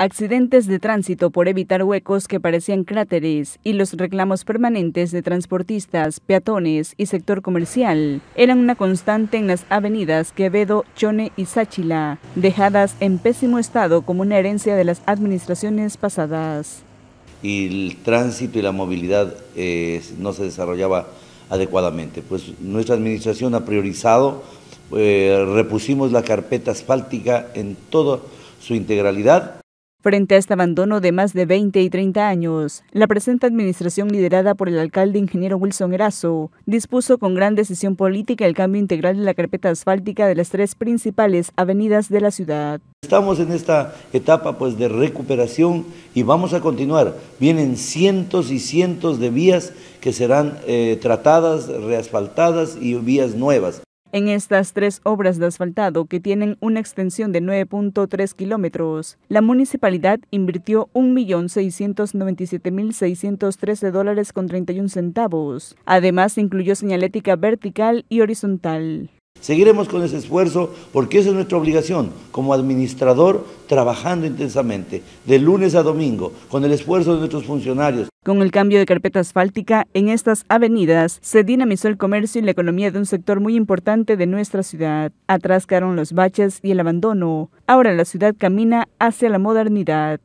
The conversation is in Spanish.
accidentes de tránsito por evitar huecos que parecían cráteres y los reclamos permanentes de transportistas, peatones y sector comercial eran una constante en las avenidas Quevedo, Chone y Sáchila, dejadas en pésimo estado como una herencia de las administraciones pasadas. Y el tránsito y la movilidad eh, no se desarrollaba adecuadamente. Pues nuestra administración ha priorizado, eh, repusimos la carpeta asfáltica en toda su integralidad Frente a este abandono de más de 20 y 30 años, la presente administración liderada por el alcalde ingeniero Wilson Erazo dispuso con gran decisión política el cambio integral de la carpeta asfáltica de las tres principales avenidas de la ciudad. Estamos en esta etapa pues de recuperación y vamos a continuar. Vienen cientos y cientos de vías que serán eh, tratadas, reasfaltadas y vías nuevas en estas tres obras de asfaltado que tienen una extensión de 9.3 kilómetros, la municipalidad invirtió 1.697.613 dólares con 31 centavos. Además, incluyó señalética vertical y horizontal. Seguiremos con ese esfuerzo porque esa es nuestra obligación como administrador trabajando intensamente de lunes a domingo con el esfuerzo de nuestros funcionarios. Con el cambio de carpeta asfáltica en estas avenidas se dinamizó el comercio y la economía de un sector muy importante de nuestra ciudad. Atrás quedaron los baches y el abandono. Ahora la ciudad camina hacia la modernidad.